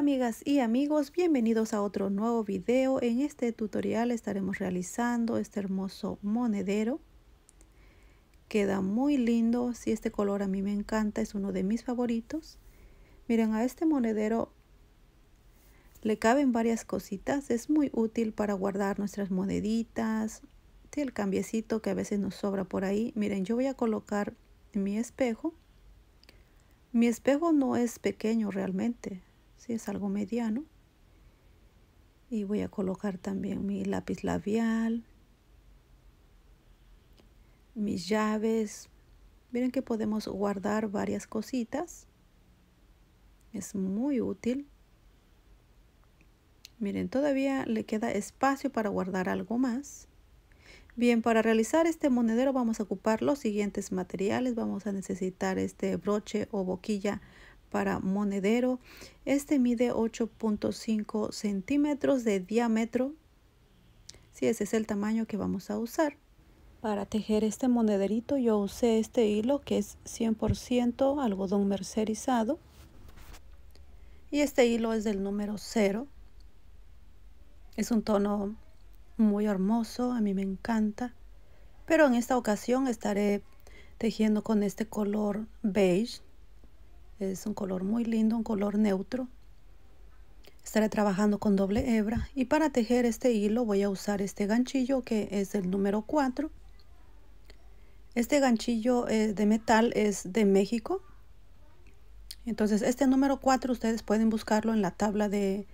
amigas y amigos, bienvenidos a otro nuevo video. En este tutorial estaremos realizando este hermoso monedero. Queda muy lindo, si este color a mí me encanta, es uno de mis favoritos. Miren, a este monedero le caben varias cositas, es muy útil para guardar nuestras moneditas, el cambiecito que a veces nos sobra por ahí. Miren, yo voy a colocar mi espejo. Mi espejo no es pequeño realmente, si es algo mediano. Y voy a colocar también mi lápiz labial, mis llaves. Miren que podemos guardar varias cositas. Es muy útil. Miren, todavía le queda espacio para guardar algo más. Bien, para realizar este monedero vamos a ocupar los siguientes materiales. Vamos a necesitar este broche o boquilla para monedero. Este mide 8.5 centímetros de diámetro. Si ese es el tamaño que vamos a usar. Para tejer este monederito yo usé este hilo que es 100% algodón mercerizado. Y este hilo es del número 0. Es un tono muy hermoso, a mí me encanta. Pero en esta ocasión estaré tejiendo con este color beige es un color muy lindo, un color neutro. Estaré trabajando con doble hebra y para tejer este hilo voy a usar este ganchillo que es el número 4. Este ganchillo eh, de metal es de México. Entonces este número 4 ustedes pueden buscarlo en la tabla de,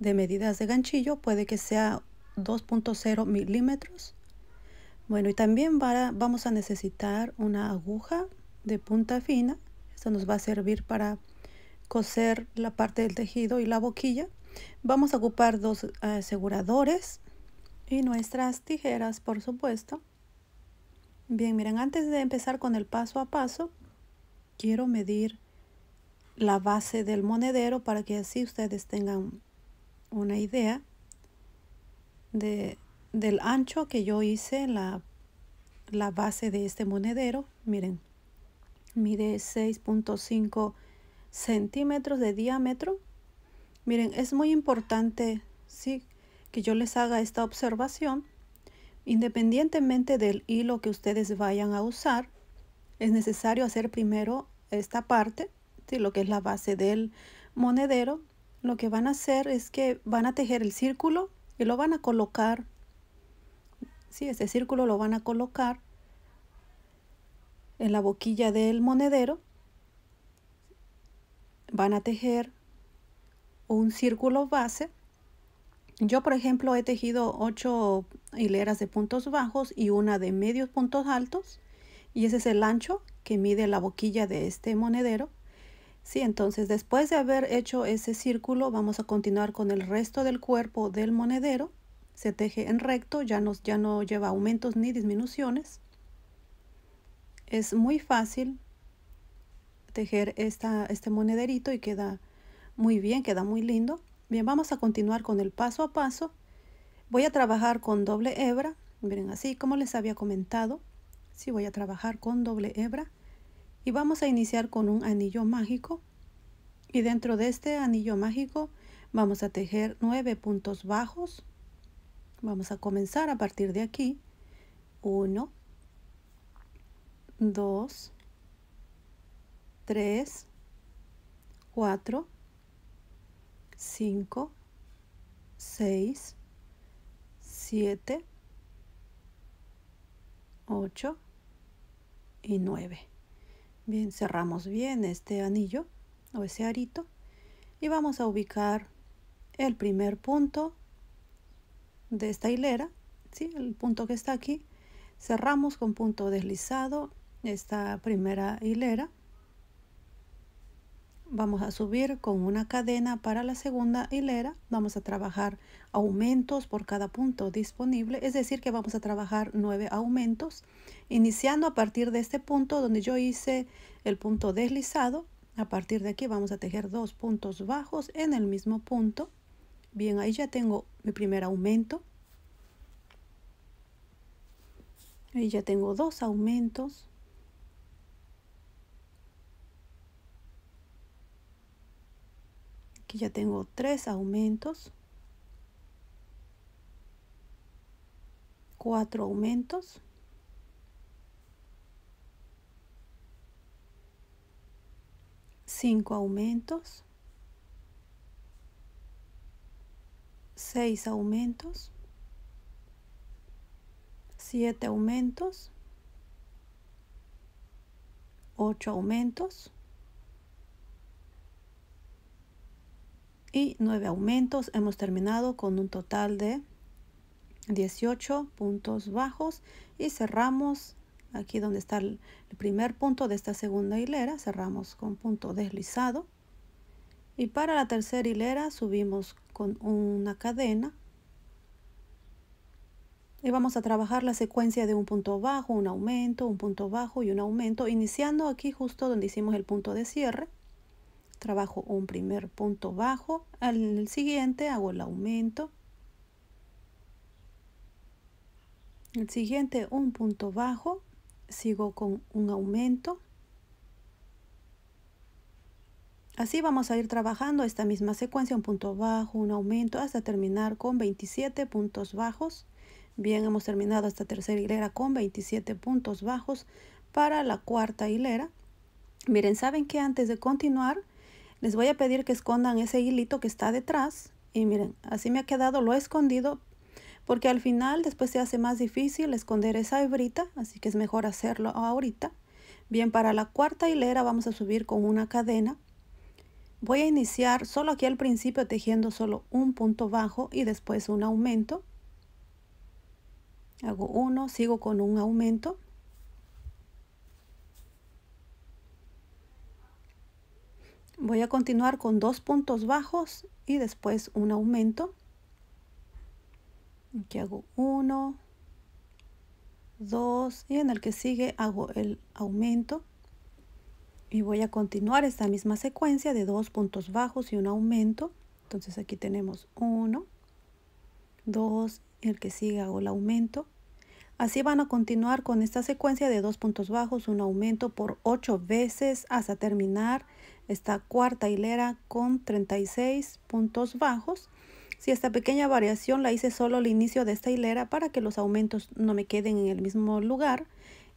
de medidas de ganchillo. Puede que sea 2.0 milímetros. Bueno, y también para, vamos a necesitar una aguja de punta fina esto nos va a servir para coser la parte del tejido y la boquilla. Vamos a ocupar dos eh, aseguradores y nuestras tijeras, por supuesto. Bien, miren, antes de empezar con el paso a paso, quiero medir la base del monedero para que así ustedes tengan una idea de, del ancho que yo hice la, la base de este monedero. Miren, mide 6.5 centímetros de diámetro. Miren, es muy importante ¿sí? que yo les haga esta observación. Independientemente del hilo que ustedes vayan a usar, es necesario hacer primero esta parte, ¿sí? lo que es la base del monedero. Lo que van a hacer es que van a tejer el círculo y lo van a colocar. Sí, ese círculo lo van a colocar en la boquilla del monedero van a tejer un círculo base. Yo, por ejemplo, he tejido 8 hileras de puntos bajos y una de medios puntos altos. Y ese es el ancho que mide la boquilla de este monedero. Sí, entonces después de haber hecho ese círculo, vamos a continuar con el resto del cuerpo del monedero. Se teje en recto, ya, nos, ya no lleva aumentos ni disminuciones. Es muy fácil tejer esta, este monederito y queda muy bien, queda muy lindo. Bien, vamos a continuar con el paso a paso. Voy a trabajar con doble hebra, miren así como les había comentado. Sí, voy a trabajar con doble hebra y vamos a iniciar con un anillo mágico y dentro de este anillo mágico vamos a tejer nueve puntos bajos. Vamos a comenzar a partir de aquí. 1, 2, 3, 4, 5, 6, 7, 8 y 9. Bien, cerramos bien este anillo o ese arito y vamos a ubicar el primer punto de esta hilera, ¿sí? el punto que está aquí, cerramos con punto deslizado esta primera hilera vamos a subir con una cadena para la segunda hilera vamos a trabajar aumentos por cada punto disponible es decir que vamos a trabajar nueve aumentos iniciando a partir de este punto donde yo hice el punto deslizado a partir de aquí vamos a tejer dos puntos bajos en el mismo punto bien ahí ya tengo mi primer aumento y ya tengo dos aumentos Aquí ya tengo tres aumentos. Cuatro aumentos. Cinco aumentos. Seis aumentos. Siete aumentos. Ocho aumentos. y nueve aumentos. Hemos terminado con un total de 18 puntos bajos y cerramos aquí donde está el primer punto de esta segunda hilera. Cerramos con punto deslizado. Y para la tercera hilera subimos con una cadena. Y vamos a trabajar la secuencia de un punto bajo, un aumento, un punto bajo y un aumento, iniciando aquí justo donde hicimos el punto de cierre trabajo un primer punto bajo, al siguiente hago el aumento, el siguiente un punto bajo, sigo con un aumento. Así vamos a ir trabajando esta misma secuencia, un punto bajo, un aumento, hasta terminar con 27 puntos bajos. Bien, hemos terminado esta tercera hilera con 27 puntos bajos para la cuarta hilera. Miren, ¿saben que antes de continuar les voy a pedir que escondan ese hilito que está detrás. Y miren, así me ha quedado, lo escondido porque al final después se hace más difícil esconder esa hebrita, así que es mejor hacerlo ahorita. Bien, para la cuarta hilera vamos a subir con una cadena. Voy a iniciar solo aquí al principio tejiendo solo un punto bajo y después un aumento. Hago uno, sigo con un aumento. Voy a continuar con dos puntos bajos y después un aumento. Aquí hago uno, dos y en el que sigue hago el aumento. Y voy a continuar esta misma secuencia de dos puntos bajos y un aumento. Entonces aquí tenemos uno, dos y el que sigue hago el aumento. Así van a continuar con esta secuencia de dos puntos bajos, un aumento por ocho veces hasta terminar esta cuarta hilera con 36 puntos bajos. Si esta pequeña variación la hice solo al inicio de esta hilera para que los aumentos no me queden en el mismo lugar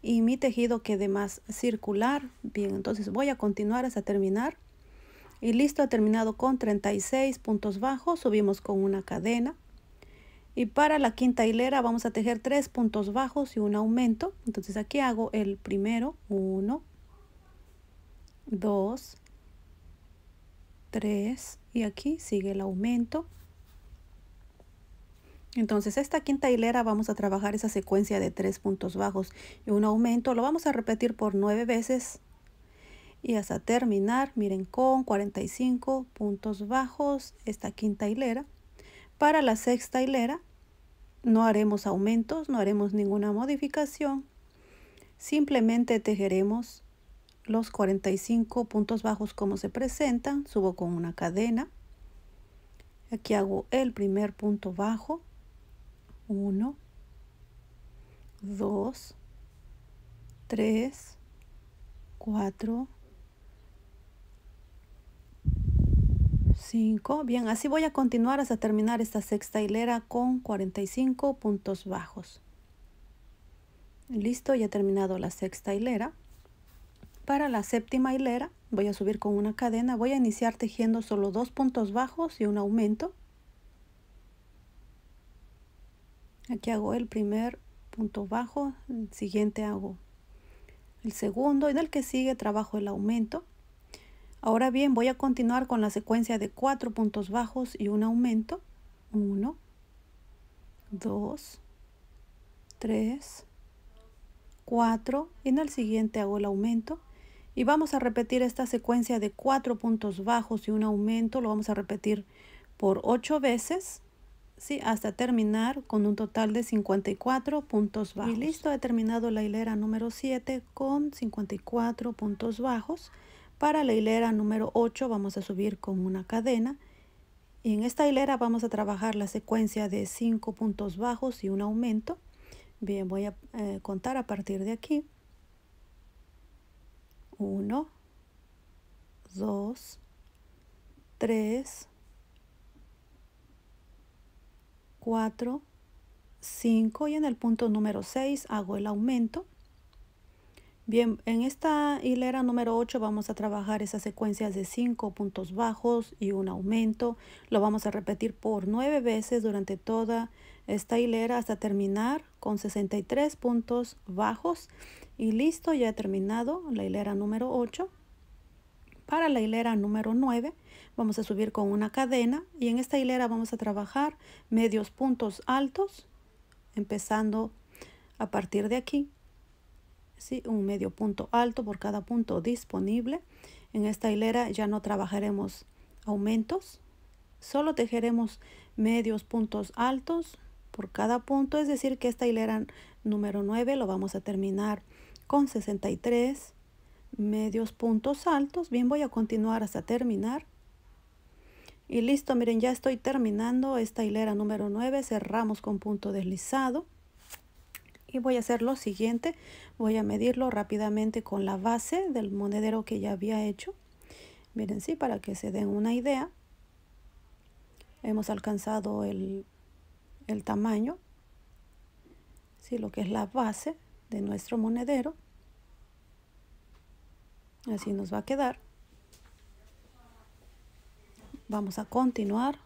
y mi tejido quede más circular. Bien, entonces voy a continuar hasta terminar. Y listo, ha terminado con 36 puntos bajos, subimos con una cadena. Y para la quinta hilera vamos a tejer tres puntos bajos y un aumento. Entonces aquí hago el primero, 1, 2, 3 y aquí sigue el aumento. Entonces esta quinta hilera vamos a trabajar esa secuencia de tres puntos bajos y un aumento. Lo vamos a repetir por nueve veces y hasta terminar, miren, con 45 puntos bajos esta quinta hilera. Para la sexta hilera no haremos aumentos, no haremos ninguna modificación. Simplemente tejeremos los 45 puntos bajos como se presentan, subo con una cadena. Aquí hago el primer punto bajo, 1, 2, 3, 4, 5. Bien, así voy a continuar hasta terminar esta sexta hilera con 45 puntos bajos. Listo, ya he terminado la sexta hilera. Para la séptima hilera voy a subir con una cadena, voy a iniciar tejiendo solo dos puntos bajos y un aumento. Aquí hago el primer punto bajo, el siguiente hago el segundo y en el que sigue trabajo el aumento. Ahora bien, voy a continuar con la secuencia de cuatro puntos bajos y un aumento. uno dos tres cuatro y en el siguiente hago el aumento y vamos a repetir esta secuencia de cuatro puntos bajos y un aumento, lo vamos a repetir por ocho veces, ¿sí? hasta terminar con un total de 54 puntos bajos. Y listo, he terminado la hilera número 7 con 54 puntos bajos. Para la hilera número 8 vamos a subir con una cadena. Y en esta hilera vamos a trabajar la secuencia de 5 puntos bajos y un aumento. Bien, voy a eh, contar a partir de aquí. 1, 2, 3, 4, 5 y en el punto número 6 hago el aumento. Bien, en esta hilera número 8 vamos a trabajar esas secuencias de 5 puntos bajos y un aumento. Lo vamos a repetir por 9 veces durante toda esta hilera hasta terminar con 63 puntos bajos y listo, ya he terminado la hilera número 8. Para la hilera número 9 vamos a subir con una cadena y en esta hilera vamos a trabajar medios puntos altos, empezando a partir de aquí. ¿sí? Un medio punto alto por cada punto disponible. En esta hilera ya no trabajaremos aumentos, solo tejeremos medios puntos altos por cada punto, es decir que esta hilera número 9 lo vamos a terminar con 63 medios puntos altos. Bien, voy a continuar hasta terminar. Y listo, miren, ya estoy terminando esta hilera número 9. Cerramos con punto deslizado. Y voy a hacer lo siguiente. Voy a medirlo rápidamente con la base del monedero que ya había hecho. Miren, sí, para que se den una idea. Hemos alcanzado el, el tamaño. Sí, lo que es la base de nuestro monedero. Así nos va a quedar. Vamos a continuar.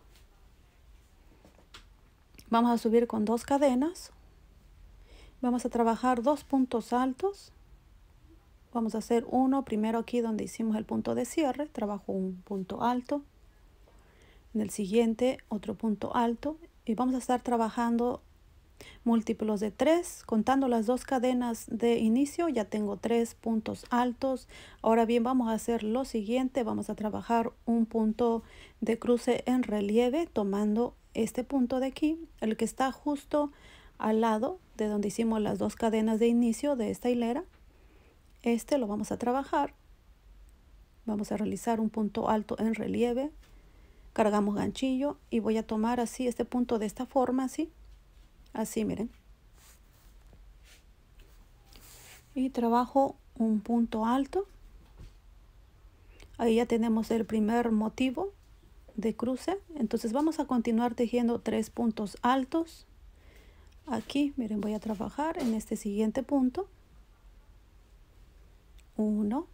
Vamos a subir con dos cadenas. Vamos a trabajar dos puntos altos. Vamos a hacer uno primero aquí donde hicimos el punto de cierre. Trabajo un punto alto. En el siguiente otro punto alto. Y vamos a estar trabajando Múltiplos de 3, contando las dos cadenas de inicio, ya tengo tres puntos altos. Ahora bien, vamos a hacer lo siguiente, vamos a trabajar un punto de cruce en relieve, tomando este punto de aquí, el que está justo al lado de donde hicimos las dos cadenas de inicio de esta hilera. Este lo vamos a trabajar. Vamos a realizar un punto alto en relieve. Cargamos ganchillo y voy a tomar así este punto de esta forma, así. Así, miren. Y trabajo un punto alto. Ahí ya tenemos el primer motivo de cruce. Entonces vamos a continuar tejiendo tres puntos altos. Aquí, miren, voy a trabajar en este siguiente punto. Uno.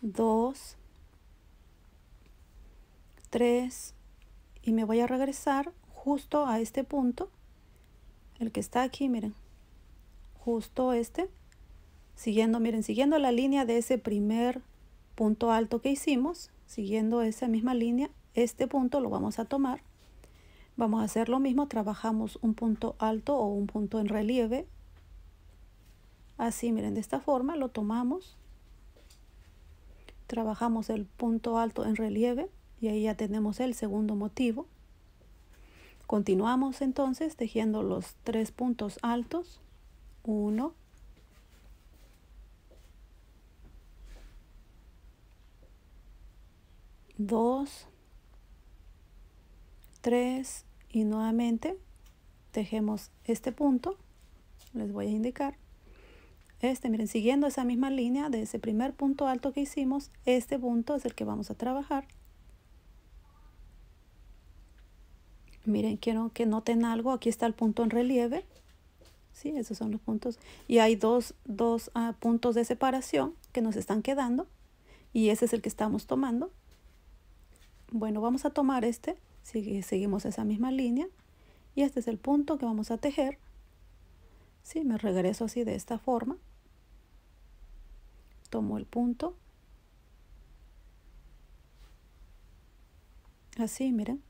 Dos. Tres. Y me voy a regresar justo a este punto, el que está aquí, miren, justo este, siguiendo, miren, siguiendo la línea de ese primer punto alto que hicimos, siguiendo esa misma línea, este punto lo vamos a tomar. Vamos a hacer lo mismo, trabajamos un punto alto o un punto en relieve. Así, miren, de esta forma lo tomamos. Trabajamos el punto alto en relieve y ahí ya tenemos el segundo motivo. Continuamos entonces tejiendo los tres puntos altos. 1, 2, 3 y nuevamente tejemos este punto. Les voy a indicar. Este, miren, siguiendo esa misma línea de ese primer punto alto que hicimos, este punto es el que vamos a trabajar. Miren, quiero que noten algo. Aquí está el punto en relieve. Sí, esos son los puntos. Y hay dos, dos ah, puntos de separación que nos están quedando. Y ese es el que estamos tomando. Bueno, vamos a tomar este. Sigue, seguimos esa misma línea. Y este es el punto que vamos a tejer. Sí, me regreso así de esta forma. Tomo el punto. Así, miren.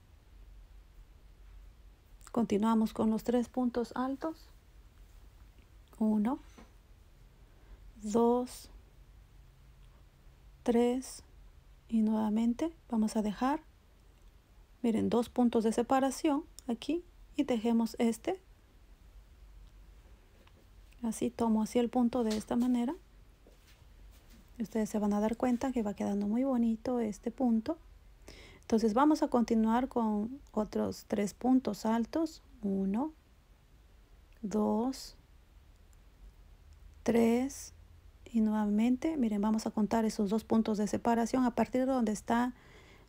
Continuamos con los tres puntos altos. Uno, dos, tres. Y nuevamente vamos a dejar, miren, dos puntos de separación aquí y tejemos este. Así tomo así el punto de esta manera. Ustedes se van a dar cuenta que va quedando muy bonito este punto. Entonces vamos a continuar con otros tres puntos altos. Uno, dos, tres. Y nuevamente, miren, vamos a contar esos dos puntos de separación a partir de donde está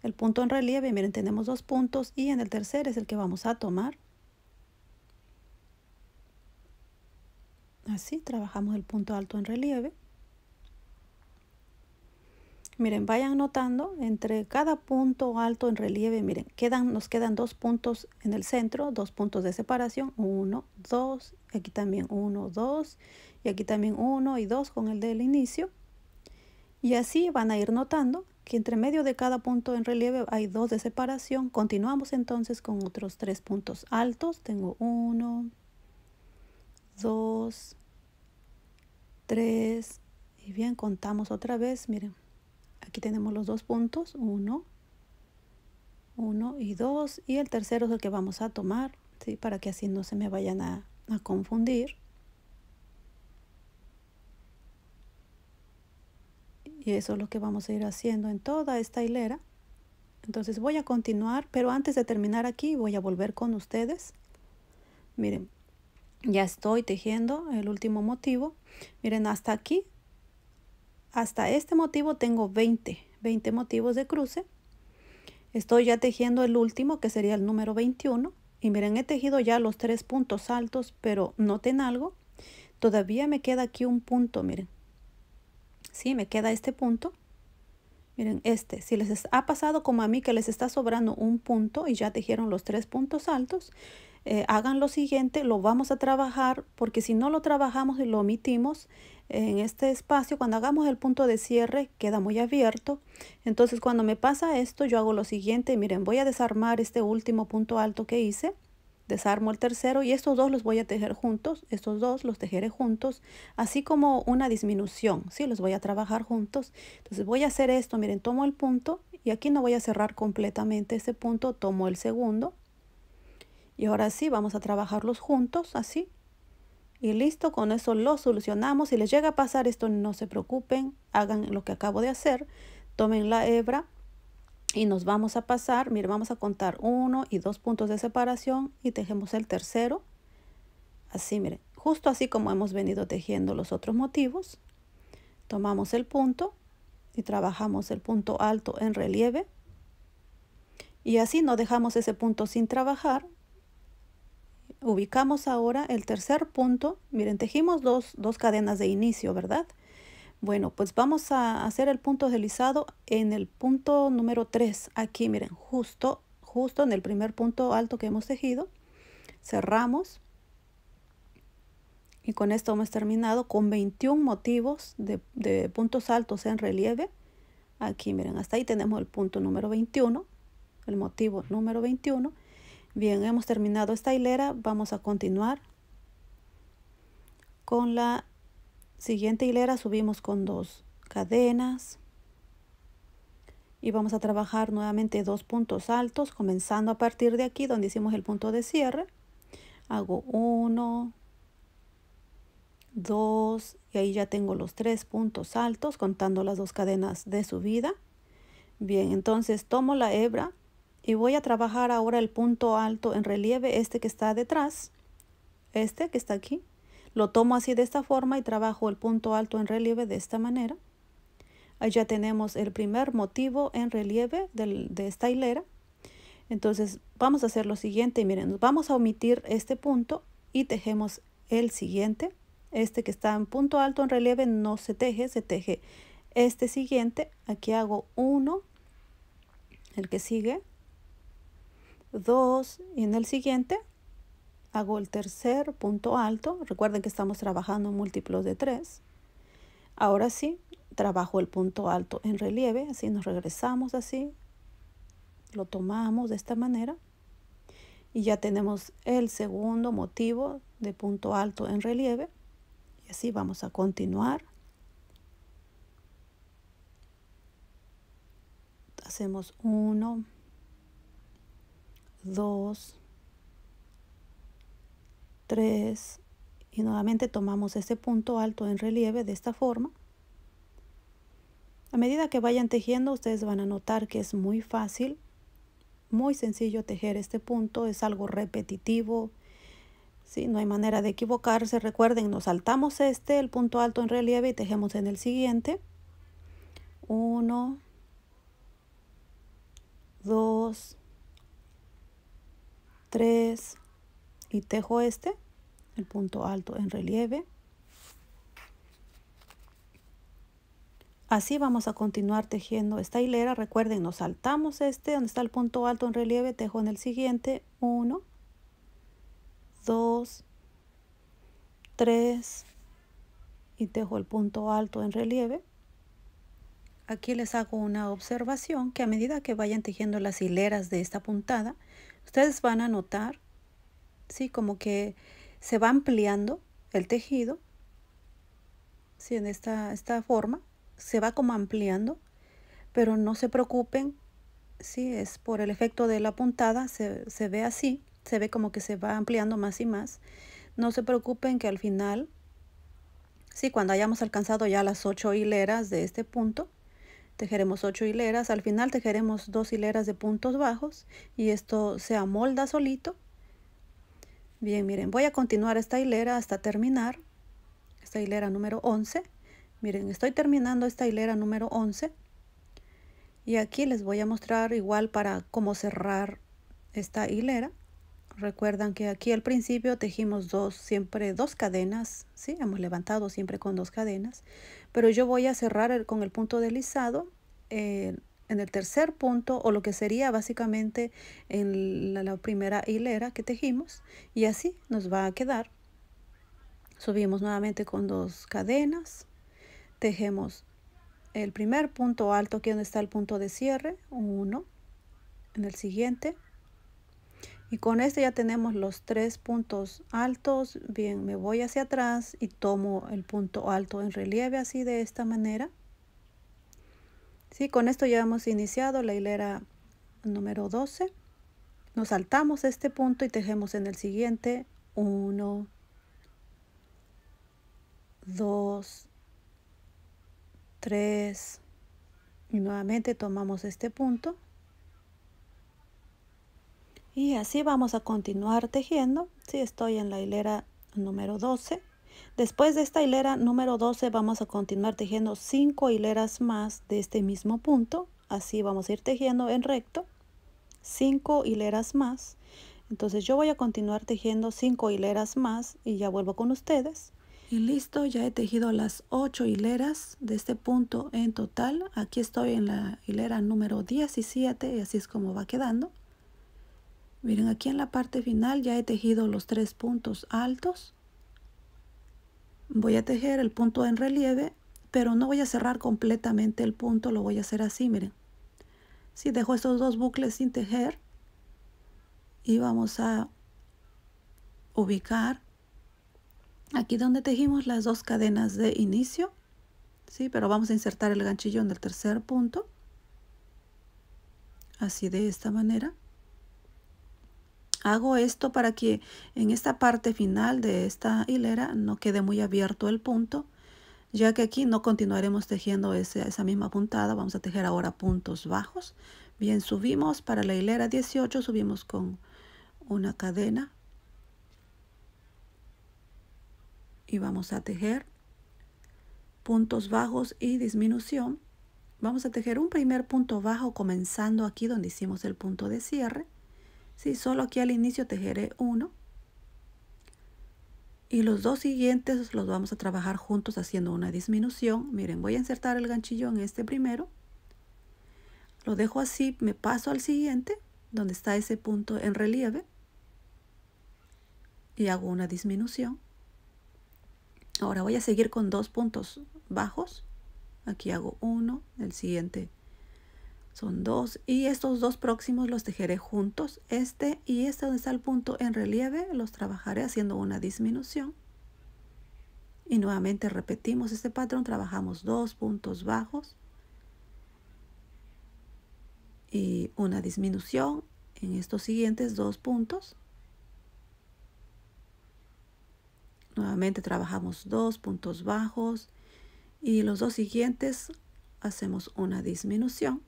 el punto en relieve. Miren, tenemos dos puntos y en el tercer es el que vamos a tomar. Así trabajamos el punto alto en relieve. Miren, vayan notando entre cada punto alto en relieve, miren, quedan, nos quedan dos puntos en el centro, dos puntos de separación, uno, dos, aquí también uno, dos, y aquí también uno y dos con el del inicio. Y así van a ir notando que entre medio de cada punto en relieve hay dos de separación. Continuamos entonces con otros tres puntos altos. Tengo uno, dos, tres, y bien, contamos otra vez, miren. Aquí tenemos los dos puntos, uno uno y dos Y el tercero es el que vamos a tomar, ¿sí? para que así no se me vayan a, a confundir. Y eso es lo que vamos a ir haciendo en toda esta hilera. Entonces voy a continuar, pero antes de terminar aquí voy a volver con ustedes. Miren, ya estoy tejiendo el último motivo. Miren, hasta aquí hasta este motivo tengo 20, 20 motivos de cruce. Estoy ya tejiendo el último, que sería el número 21. Y miren, he tejido ya los tres puntos altos, pero noten algo. Todavía me queda aquí un punto, miren. Sí, me queda este punto. Miren, este, si les ha pasado como a mí que les está sobrando un punto y ya tejieron los tres puntos altos, eh, hagan lo siguiente, lo vamos a trabajar porque si no lo trabajamos y lo omitimos en este espacio, cuando hagamos el punto de cierre queda muy abierto. Entonces cuando me pasa esto yo hago lo siguiente, miren voy a desarmar este último punto alto que hice desarmo el tercero y estos dos los voy a tejer juntos, estos dos los tejeré juntos, así como una disminución, si Los voy a trabajar juntos. Entonces voy a hacer esto, miren, tomo el punto y aquí no voy a cerrar completamente ese punto, tomo el segundo. Y ahora sí, vamos a trabajarlos juntos, así. Y listo, con eso lo solucionamos. Si les llega a pasar esto, no se preocupen, hagan lo que acabo de hacer. Tomen la hebra, y nos vamos a pasar, miren vamos a contar uno y dos puntos de separación y tejemos el tercero, así, miren justo así como hemos venido tejiendo los otros motivos, tomamos el punto y trabajamos el punto alto en relieve y así no dejamos ese punto sin trabajar, ubicamos ahora el tercer punto, miren, tejimos dos, dos cadenas de inicio, ¿verdad?, bueno, pues vamos a hacer el punto deslizado en el punto número 3. Aquí, miren, justo, justo en el primer punto alto que hemos tejido. Cerramos. Y con esto hemos terminado con 21 motivos de, de puntos altos en relieve. Aquí, miren, hasta ahí tenemos el punto número 21, el motivo número 21. Bien, hemos terminado esta hilera. Vamos a continuar con la siguiente hilera subimos con dos cadenas y vamos a trabajar nuevamente dos puntos altos comenzando a partir de aquí donde hicimos el punto de cierre hago uno dos y ahí ya tengo los tres puntos altos contando las dos cadenas de subida bien entonces tomo la hebra y voy a trabajar ahora el punto alto en relieve este que está detrás este que está aquí lo tomo así de esta forma y trabajo el punto alto en relieve de esta manera. allá ya tenemos el primer motivo en relieve de esta hilera. Entonces vamos a hacer lo siguiente. Miren, vamos a omitir este punto y tejemos el siguiente. Este que está en punto alto en relieve no se teje, se teje este siguiente. Aquí hago uno, el que sigue, dos y en el siguiente Hago el tercer punto alto. Recuerden que estamos trabajando múltiplos de 3. Ahora sí, trabajo el punto alto en relieve. Así nos regresamos así. Lo tomamos de esta manera. Y ya tenemos el segundo motivo de punto alto en relieve. Y así vamos a continuar. Hacemos 1, 2, 3 y nuevamente tomamos este punto alto en relieve de esta forma. A medida que vayan tejiendo ustedes van a notar que es muy fácil, muy sencillo tejer este punto, es algo repetitivo, si no hay manera de equivocarse. Recuerden, nos saltamos este, el punto alto en relieve y tejemos en el siguiente. 1, 2, 3, y tejo este, el punto alto en relieve. Así vamos a continuar tejiendo esta hilera. Recuerden, nos saltamos este donde está el punto alto en relieve, tejo en el siguiente. 1, 2, 3 y tejo el punto alto en relieve. Aquí les hago una observación que a medida que vayan tejiendo las hileras de esta puntada, ustedes van a notar ¿sí? Como que se va ampliando el tejido, ¿sí? En esta, esta forma, se va como ampliando, pero no se preocupen, si Es por el efecto de la puntada, se, ve así, se ve como que se va ampliando más y más. No se preocupen que al final, ¿sí? Cuando hayamos alcanzado ya las ocho hileras de este punto, tejeremos 8 hileras, al final tejeremos dos hileras de puntos bajos y esto se amolda solito Bien, miren, voy a continuar esta hilera hasta terminar. Esta hilera número 11. Miren, estoy terminando esta hilera número 11. Y aquí les voy a mostrar igual para cómo cerrar esta hilera. Recuerdan que aquí al principio tejimos dos, siempre dos cadenas, ¿sí? Hemos levantado siempre con dos cadenas, pero yo voy a cerrar con el punto deslizado eh, en el tercer punto o lo que sería básicamente en la, primera hilera que tejimos y así nos va a quedar subimos nuevamente con dos cadenas tejemos el primer punto alto que donde está el punto de cierre uno en el siguiente y con este ya tenemos los tres puntos altos bien me voy hacia atrás y tomo el punto alto en relieve así de esta manera Sí, con esto ya hemos iniciado la hilera número 12. Nos saltamos este punto y tejemos en el siguiente 1, 2, 3 y nuevamente tomamos este punto. Y así vamos a continuar tejiendo. Si estoy en la hilera número 12. Después de esta hilera número 12 vamos a continuar tejiendo 5 hileras más de este mismo punto. Así vamos a ir tejiendo en recto 5 hileras más. Entonces yo voy a continuar tejiendo 5 hileras más y ya vuelvo con ustedes. Y listo, ya he tejido las 8 hileras de este punto en total. Aquí estoy en la hilera número 17 y así es como va quedando. Miren, aquí en la parte final ya he tejido los tres puntos altos voy a tejer el punto en relieve pero no voy a cerrar completamente el punto lo voy a hacer así miren si dejo estos dos bucles sin tejer y vamos a ubicar aquí donde tejimos las dos cadenas de inicio sí pero vamos a insertar el ganchillo en el tercer punto así de esta manera Hago esto para que en esta parte final de esta hilera no quede muy abierto el punto, ya que aquí no continuaremos tejiendo esa misma puntada, vamos a tejer ahora puntos bajos. Bien, subimos para la hilera 18, subimos con una cadena y vamos a tejer puntos bajos y disminución. Vamos a tejer un primer punto bajo comenzando aquí donde hicimos el punto de cierre si solo aquí al inicio tejeré uno. Y los dos siguientes los vamos a trabajar juntos haciendo una disminución. Miren, voy a insertar el ganchillo en este primero. Lo dejo así, me paso al siguiente, donde está ese punto en relieve. Y hago una disminución. Ahora voy a seguir con dos puntos bajos. Aquí hago uno, el siguiente son dos. Y estos dos próximos los tejeré juntos. Este y este donde está el punto en relieve los trabajaré haciendo una disminución. Y nuevamente repetimos este patrón. Trabajamos dos puntos bajos. Y una disminución en estos siguientes dos puntos. Nuevamente trabajamos dos puntos bajos y los dos siguientes hacemos una disminución.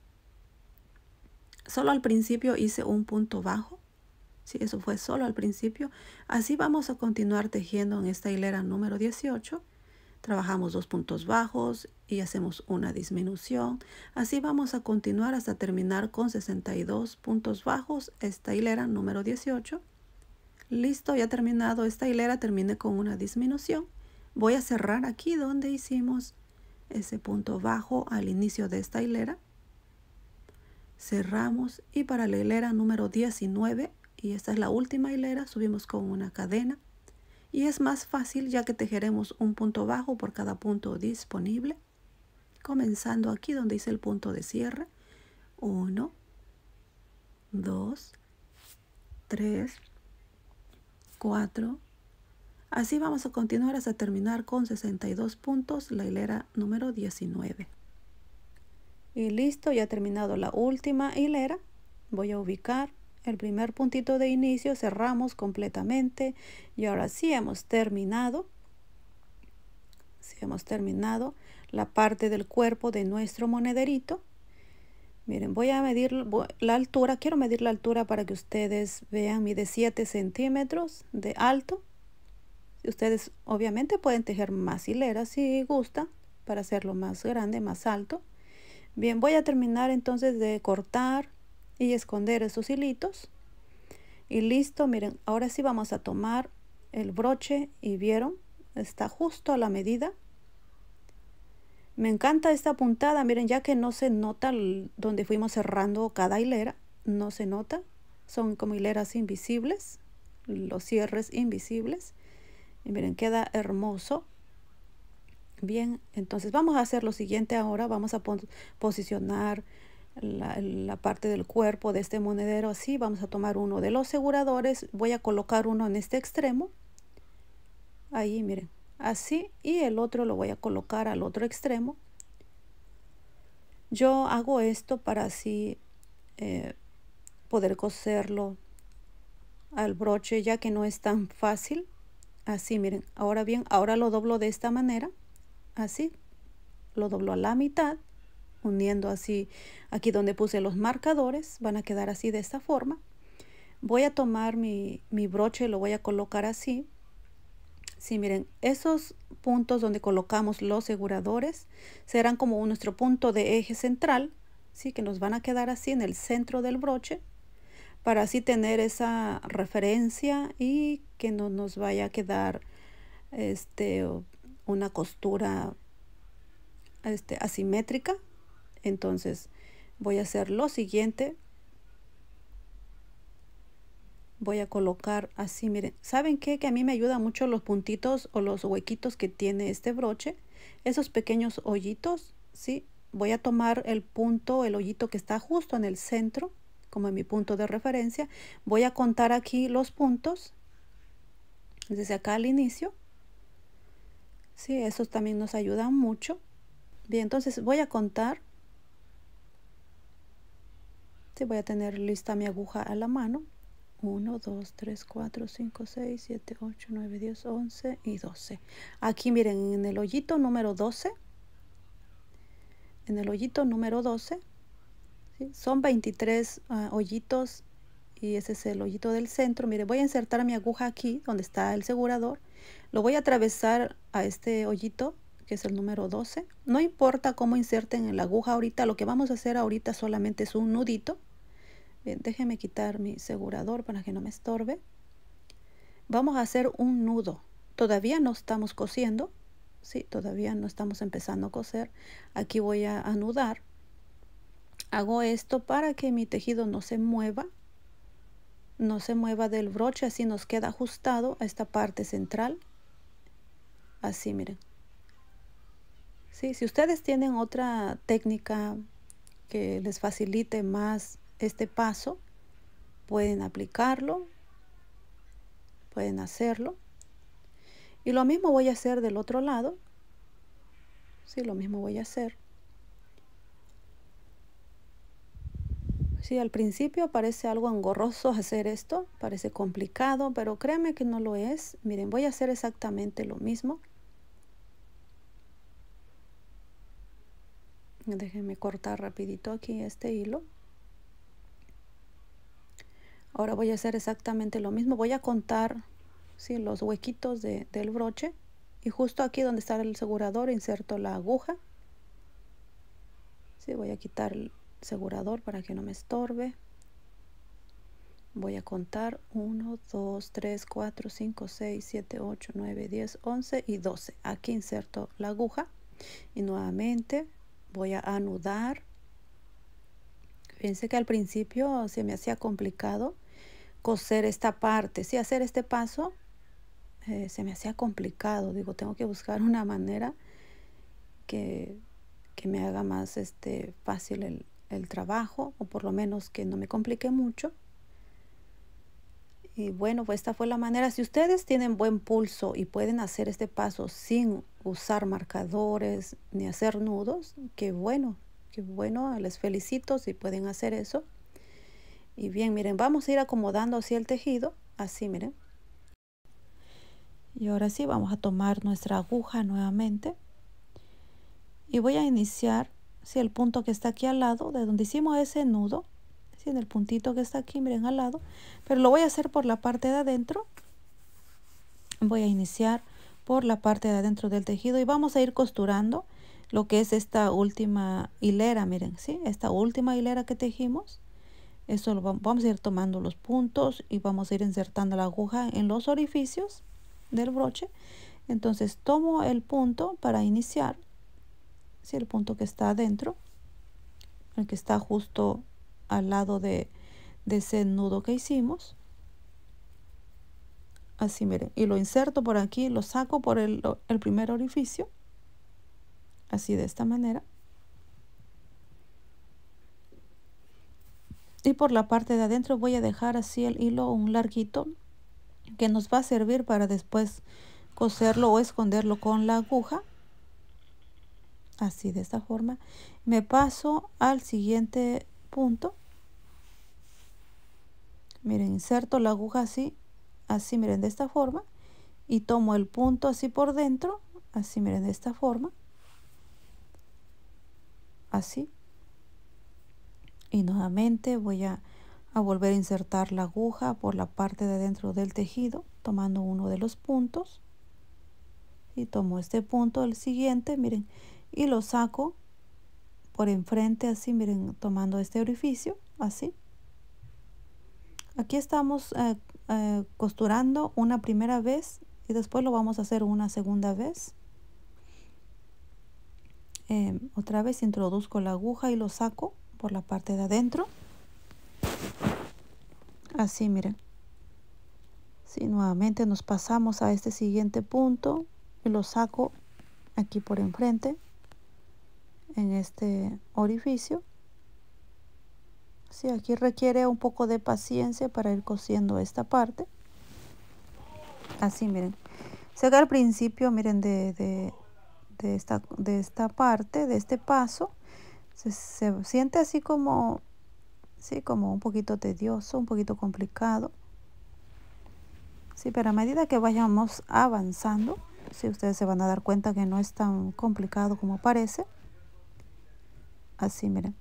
Solo al principio hice un punto bajo. Sí, eso fue solo al principio. Así vamos a continuar tejiendo en esta hilera número 18. Trabajamos dos puntos bajos y hacemos una disminución. Así vamos a continuar hasta terminar con 62 puntos bajos esta hilera número 18. Listo, ya terminado esta hilera, terminé con una disminución. Voy a cerrar aquí donde hicimos ese punto bajo al inicio de esta hilera cerramos y para la hilera número 19 y esta es la última hilera subimos con una cadena y es más fácil ya que tejeremos un punto bajo por cada punto disponible comenzando aquí donde hice el punto de cierre 1 2 3 4 así vamos a continuar hasta terminar con 62 puntos la hilera número 19 y listo ya he terminado la última hilera voy a ubicar el primer puntito de inicio cerramos completamente y ahora sí hemos terminado sí hemos terminado la parte del cuerpo de nuestro monederito miren voy a medir la altura quiero medir la altura para que ustedes vean mide 7 centímetros de alto ustedes obviamente pueden tejer más hileras si gusta para hacerlo más grande más alto Bien, voy a terminar entonces de cortar y esconder esos hilitos. Y listo, miren, ahora sí vamos a tomar el broche y vieron, está justo a la medida. Me encanta esta puntada, miren, ya que no se nota donde fuimos cerrando cada hilera, no se nota. Son como hileras invisibles, los cierres invisibles. Y miren, queda hermoso. Bien, entonces vamos a hacer lo siguiente ahora. Vamos a posicionar la, parte del cuerpo de este monedero así. Vamos a tomar uno de los aseguradores Voy a colocar uno en este extremo. Ahí, miren, así. Y el otro lo voy a colocar al otro extremo. Yo hago esto para así eh, poder coserlo al broche ya que no es tan fácil. Así, miren, ahora bien, ahora lo doblo de esta manera así. Lo dobló a la mitad, uniendo así aquí donde puse los marcadores, van a quedar así de esta forma. Voy a tomar mi, mi broche y lo voy a colocar así. si miren, esos puntos donde colocamos los seguradores serán como nuestro punto de eje central, ¿sí? que nos van a quedar así en el centro del broche para así tener esa referencia y que no nos vaya a quedar este una costura este, asimétrica. Entonces voy a hacer lo siguiente. Voy a colocar así, miren, ¿saben Que a mí me ayuda mucho los puntitos o los huequitos que tiene este broche. Esos pequeños hoyitos, ¿sí? Voy a tomar el punto, el hoyito que está justo en el centro, como en mi punto de referencia. Voy a contar aquí los puntos, desde acá al inicio Sí, eso también nos ayuda mucho. Bien, entonces voy a contar. Sí, voy a tener lista mi aguja a la mano. 1, 2, 3, 4, 5, 6, 7, 8, 9, 10, 11 y 12. Aquí miren, en el hoyito número 12, en el hoyito número 12, son 23 uh, ah, hoyitos y ese es el hoyito del centro. Miren, voy a insertar mi aguja aquí, donde está el segurador, lo voy a atravesar a este hoyito, que es el número 12. No importa cómo inserten en la aguja ahorita, lo que vamos a hacer ahorita solamente es un nudito. Bien, eh, déjenme quitar mi segurador para que no me estorbe. Vamos a hacer un nudo. Todavía no estamos cosiendo, sí, todavía no estamos empezando a coser. Aquí voy a anudar. Hago esto para que mi tejido no se mueva no se mueva del broche, así nos queda ajustado a esta parte central. Así, miren. Sí, si ustedes tienen otra técnica que les facilite más este paso, pueden aplicarlo, pueden hacerlo. Y lo mismo voy a hacer del otro lado. Sí, lo mismo voy a hacer. Sí, al principio parece algo engorroso hacer esto, parece complicado, pero créeme que no lo es. Miren, voy a hacer exactamente lo mismo. Déjenme cortar rapidito aquí este hilo. Ahora voy a hacer exactamente lo mismo. Voy a contar ¿sí? los huequitos del broche. Y justo aquí donde está el asegurador inserto la aguja. Sí, voy a quitar segurador para que no me estorbe. Voy a contar 1, 2, 3, 4, 5, 6, 7, 8, 9, 10, 11 y 12. Aquí inserto la aguja y nuevamente voy a anudar. Fíjense que al principio se me hacía complicado coser esta parte. Si hacer este paso eh, se me hacía complicado. Digo, tengo que buscar una manera que, que me haga más este, fácil el, el trabajo, o por lo menos que no me complique mucho. Y bueno, pues esta fue la manera. Si ustedes tienen buen pulso y pueden hacer este paso sin usar marcadores ni hacer nudos, qué bueno, qué bueno, les felicito si pueden hacer eso. Y bien, miren, vamos a ir acomodando así el tejido, así miren. Y ahora sí, vamos a tomar nuestra aguja nuevamente. Y voy a iniciar si el punto que está aquí al lado, de donde hicimos ese nudo, si en el puntito que está aquí, miren al lado, pero lo voy a hacer por la parte de adentro. Voy a iniciar por la parte de adentro del tejido y vamos a ir costurando lo que es esta última hilera, miren, ¿sí? Esta última hilera que tejimos, eso lo vamos, vamos a ir tomando los puntos y vamos a ir insertando la aguja en los orificios del broche. Entonces tomo el punto para iniciar el punto que está adentro, el que está justo al lado de, ese nudo que hicimos. Así miren, y lo inserto por aquí, lo saco por el primer orificio, así de esta manera. y por la parte de adentro voy a dejar así el hilo un larguito que nos va a servir para después coserlo o esconderlo con la aguja así de esta forma me paso al siguiente punto miren inserto la aguja así así miren de esta forma y tomo el punto así por dentro así miren de esta forma así y nuevamente voy a, volver a insertar la aguja por la parte de dentro del tejido tomando uno de los puntos y tomo este punto el siguiente miren y lo saco por enfrente así, miren, tomando este orificio, así. Aquí estamos eh, eh, costurando una primera vez y después lo vamos a hacer una segunda vez. Em, otra vez introduzco la aguja y lo saco por la parte de adentro. Así, miren. si nuevamente nos pasamos a este siguiente punto y lo saco aquí por enfrente en este orificio. Sí, aquí requiere un poco de paciencia para ir cosiendo esta parte. Así, miren. se al principio, miren, de, de, esta, parte, de este paso, se, siente así como, sí, como un poquito tedioso, un poquito complicado. Sí, pero a medida que vayamos avanzando, si ustedes se van a dar cuenta que no es tan complicado como parece. Así, miren.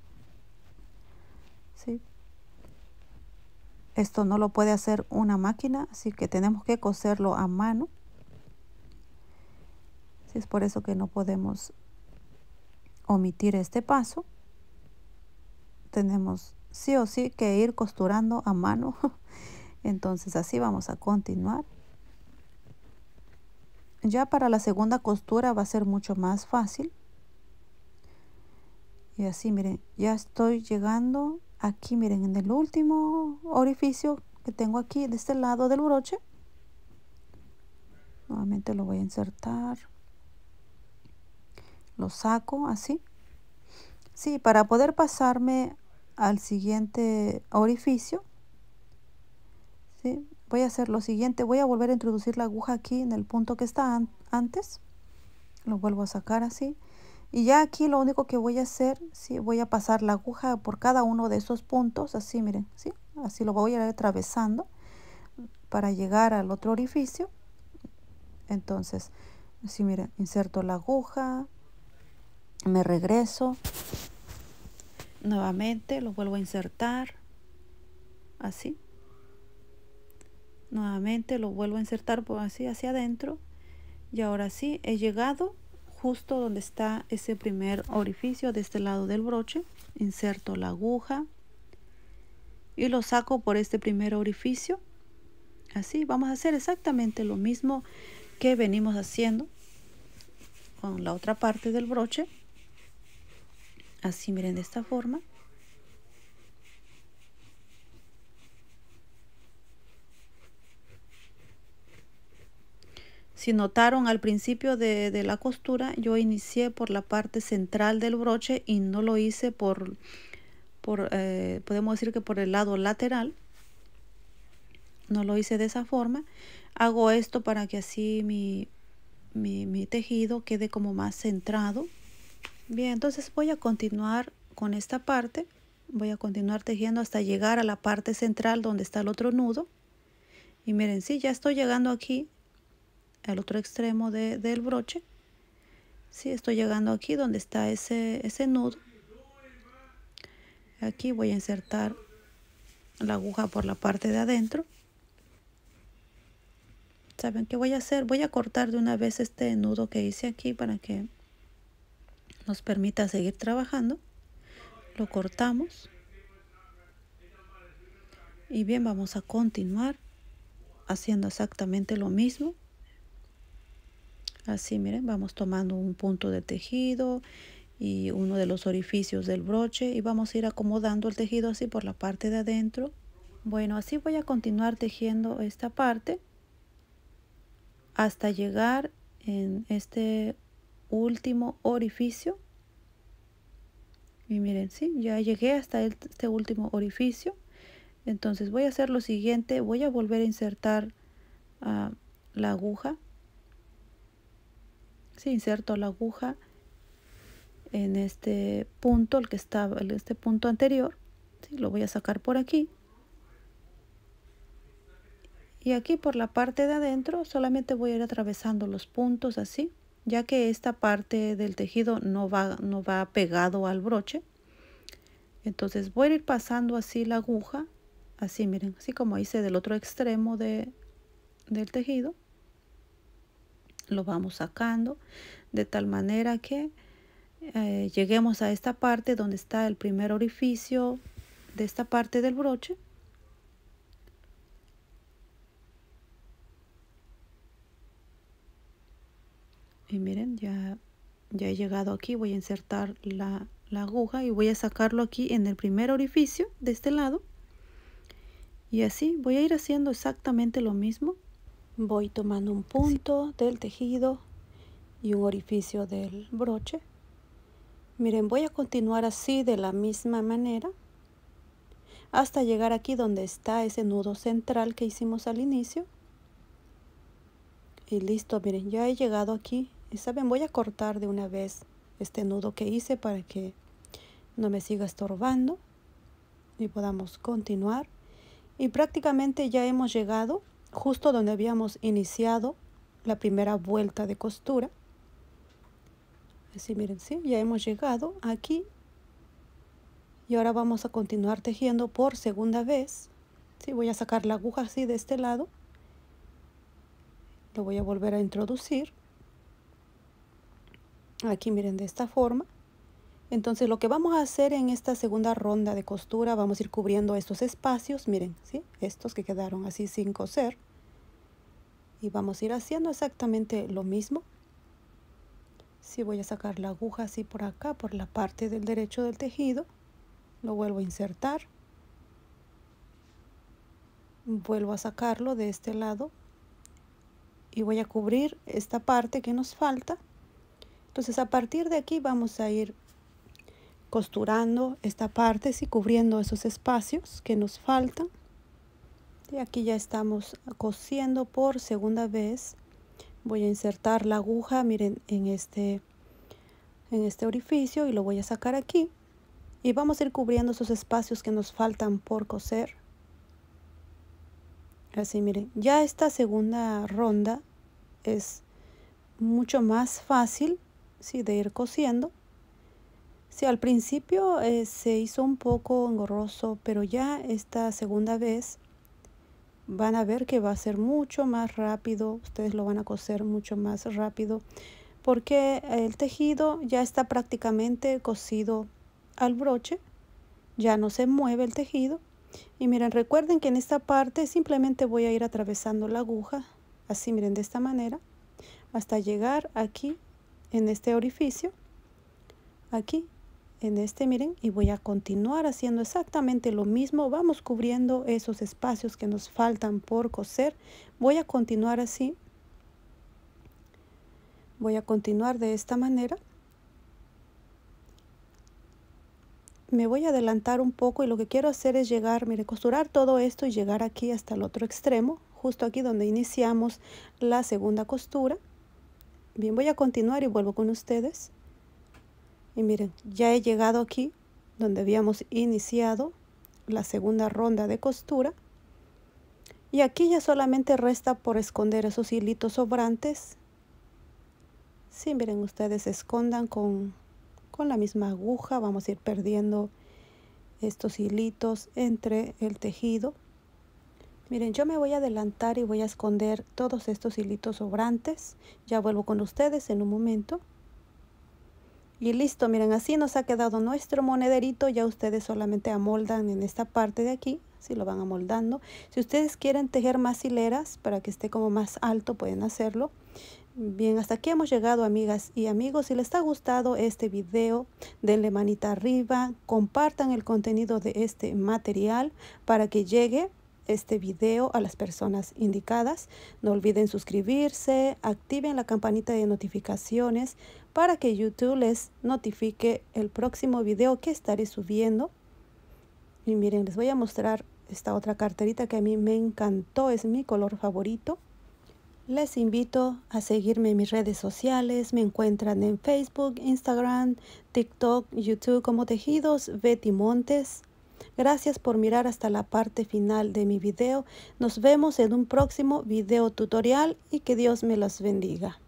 Esto no lo puede hacer una máquina, así que tenemos que coserlo a mano. es por eso que no podemos omitir este paso. Tenemos sí o sí que ir costurando a mano. Entonces así vamos a continuar. Ya para la segunda costura va a ser mucho más fácil. Y así, miren, ya estoy llegando aquí, miren, en el último orificio que tengo aquí, de este lado del broche. Nuevamente lo voy a insertar. Lo saco así. Sí, para poder pasarme al siguiente orificio, ¿sí? voy a hacer lo siguiente. Voy a volver a introducir la aguja aquí en el punto que está antes. Lo vuelvo a sacar así y ya aquí lo único que voy a hacer, ¿sí? voy a pasar la aguja por cada uno de esos puntos, así miren, ¿sí? así lo voy a ir atravesando para llegar al otro orificio. Entonces, así miren, inserto la aguja, me regreso, nuevamente lo vuelvo a insertar, así. Nuevamente lo vuelvo a insertar por así hacia adentro y ahora sí he llegado justo donde está ese primer orificio de este lado del broche inserto la aguja y lo saco por este primer orificio así vamos a hacer exactamente lo mismo que venimos haciendo con la otra parte del broche así miren de esta forma Si notaron al principio de, de, la costura, yo inicié por la parte central del broche y no lo hice por, por eh, podemos decir que por el lado lateral. No lo hice de esa forma. Hago esto para que así mi, mi, mi tejido quede como más centrado. Bien, entonces voy a continuar con esta parte. Voy a continuar tejiendo hasta llegar a la parte central donde está el otro nudo. Y miren, sí, ya estoy llegando aquí al otro extremo de, del broche. si estoy llegando aquí donde está ese, ese nudo. Aquí voy a insertar la aguja por la parte de adentro. ¿Saben qué voy a hacer? Voy a cortar de una vez este nudo que hice aquí para que nos permita seguir trabajando. Lo cortamos. Y bien, vamos a continuar haciendo exactamente lo mismo. Así, miren, vamos tomando un punto de tejido y uno de los orificios del broche y vamos a ir acomodando el tejido así por la parte de adentro. Bueno, así voy a continuar tejiendo esta parte hasta llegar en este último orificio. Y miren, sí, ya llegué hasta este, este último orificio. Entonces voy a hacer lo siguiente, voy a volver a insertar ah, la aguja inserto inserto la aguja en este punto, el que estaba, en este punto anterior, lo voy a sacar por aquí. Y aquí por la parte de adentro solamente voy a ir atravesando los puntos así, ya que esta parte del tejido no va, no va pegado al broche. Entonces voy a ir pasando así la aguja, así miren, así como hice del otro extremo de, del tejido lo vamos sacando de tal manera que eh, lleguemos a esta parte donde está el primer orificio de esta parte del broche y miren ya ya he llegado aquí voy a insertar la, la aguja y voy a sacarlo aquí en el primer orificio de este lado y así voy a ir haciendo exactamente lo mismo voy tomando un punto del tejido y un orificio del broche miren voy a continuar así de la misma manera hasta llegar aquí donde está ese nudo central que hicimos al inicio y listo miren ya he llegado aquí y saben voy a cortar de una vez este nudo que hice para que no me siga estorbando y podamos continuar y prácticamente ya hemos llegado justo donde habíamos iniciado la primera vuelta de costura. Así miren, ya hemos llegado aquí y ahora vamos a continuar tejiendo por segunda vez. ¿sí? Voy a sacar la aguja así de este lado. Lo voy a volver a introducir. Aquí miren de esta forma. Entonces lo que vamos a hacer en esta segunda ronda de costura, vamos a ir cubriendo estos espacios, miren, ¿sí? estos que quedaron así sin coser. Y vamos a ir haciendo exactamente lo mismo. si voy a sacar la aguja así por acá, por la parte del derecho del tejido. Lo vuelvo a insertar. Vuelvo a sacarlo de este lado. Y voy a cubrir esta parte que nos falta. Entonces a partir de aquí vamos a ir costurando esta parte, y cubriendo esos espacios que nos faltan. Y aquí ya estamos cosiendo por segunda vez. Voy a insertar la aguja, miren, en este, en este orificio y lo voy a sacar aquí. Y vamos a ir cubriendo esos espacios que nos faltan por coser. Así, miren, ya esta segunda ronda es mucho más fácil, si de ir cosiendo si al principio eh, se hizo un poco engorroso, pero ya esta segunda vez van a ver que va a ser mucho más rápido, ustedes lo van a coser mucho más rápido, porque el tejido ya está prácticamente cosido al broche, ya no se mueve el tejido. Y miren, recuerden que en esta parte simplemente voy a ir atravesando la aguja, así miren, de esta manera, hasta llegar aquí, en este orificio, aquí, en este miren y voy a continuar haciendo exactamente lo mismo vamos cubriendo esos espacios que nos faltan por coser voy a continuar así voy a continuar de esta manera me voy a adelantar un poco y lo que quiero hacer es llegar mire costurar todo esto y llegar aquí hasta el otro extremo justo aquí donde iniciamos la segunda costura bien voy a continuar y vuelvo con ustedes y miren, ya he llegado aquí donde habíamos iniciado la segunda ronda de costura. Y aquí ya solamente resta por esconder esos hilitos sobrantes. Si miren, ustedes escondan con, con la misma aguja. Vamos a ir perdiendo estos hilitos entre el tejido. Miren, yo me voy a adelantar y voy a esconder todos estos hilitos sobrantes. Ya vuelvo con ustedes en un momento. Y listo, miren, así nos ha quedado nuestro monederito. Ya ustedes solamente amoldan en esta parte de aquí, si lo van amoldando. Si ustedes quieren tejer más hileras para que esté como más alto, pueden hacerlo. Bien, hasta aquí hemos llegado, amigas y amigos. Si les ha gustado este video, denle manita arriba, compartan el contenido de este material para que llegue este video a las personas indicadas. No olviden suscribirse, activen la campanita de notificaciones para que YouTube les notifique el próximo video que estaré subiendo. Y miren, les voy a mostrar esta otra carterita que a mí me encantó, es mi color favorito. Les invito a seguirme en mis redes sociales. Me encuentran en Facebook, Instagram, TikTok, YouTube como Tejidos Betty Montes. Gracias por mirar hasta la parte final de mi video. Nos vemos en un próximo video tutorial y que Dios me los bendiga.